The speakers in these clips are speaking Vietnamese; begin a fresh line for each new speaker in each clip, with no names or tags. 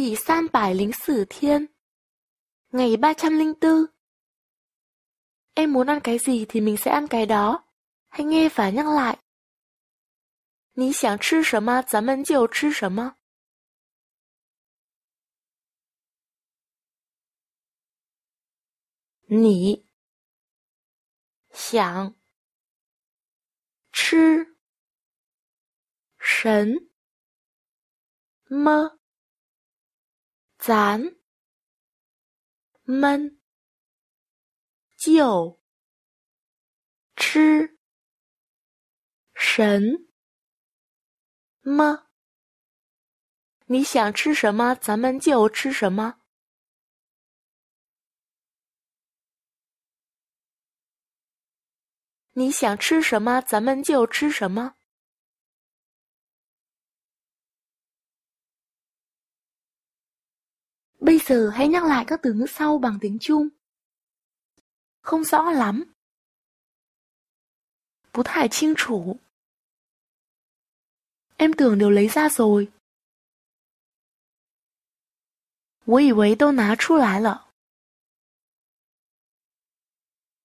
kỳ san bài lính sử thiên. Ngày 304 Em muốn ăn cái gì thì mình sẽ ăn cái đó. Hãy nghe và nhắc lại. 你想吃什么，咱们就吃什么。你想吃什么？咱们就吃什么？你想吃什么，咱们就吃什么。你想吃什么，咱们就吃什么。Bây giờ hãy nhắc lại các từ ngữ sau bằng tiếng Trung. Không rõ lắm. thải chủ. Em tưởng đều lấy ra rồi.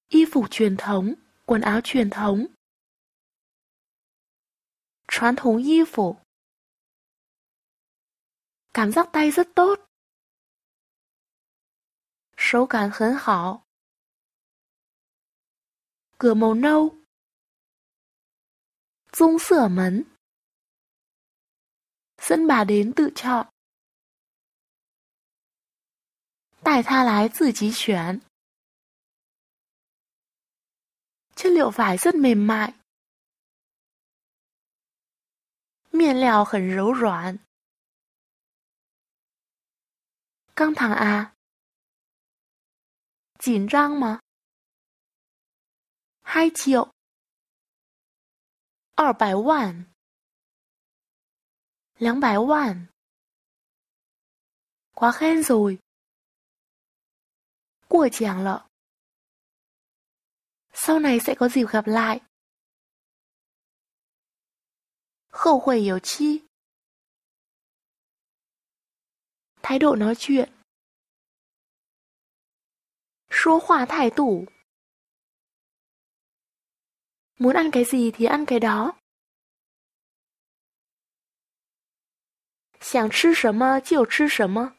Y phục truyền thống, quần áo truyền thống. thống y phục. Cảm giác tay rất tốt. 手感很好。cửa màu nâu Dung sửa mấn Dẫn bà đến tự chọn Tài tha lái từ trí chuyển Chất liệu vải rất mềm mại Miền lèo khẩn rấu roạn Căng thẳng à 紧张吗？hai triệu 二百万两百万 quá khen rồi của chàng lợ sau này sẽ có dịp gặp lại khẩu khuẩy hiểu chi thái độ nói chuyện 锁 khóa, thải tủ. Muốn ăn cái gì thì ăn cái đó. 想吃什么就吃什么。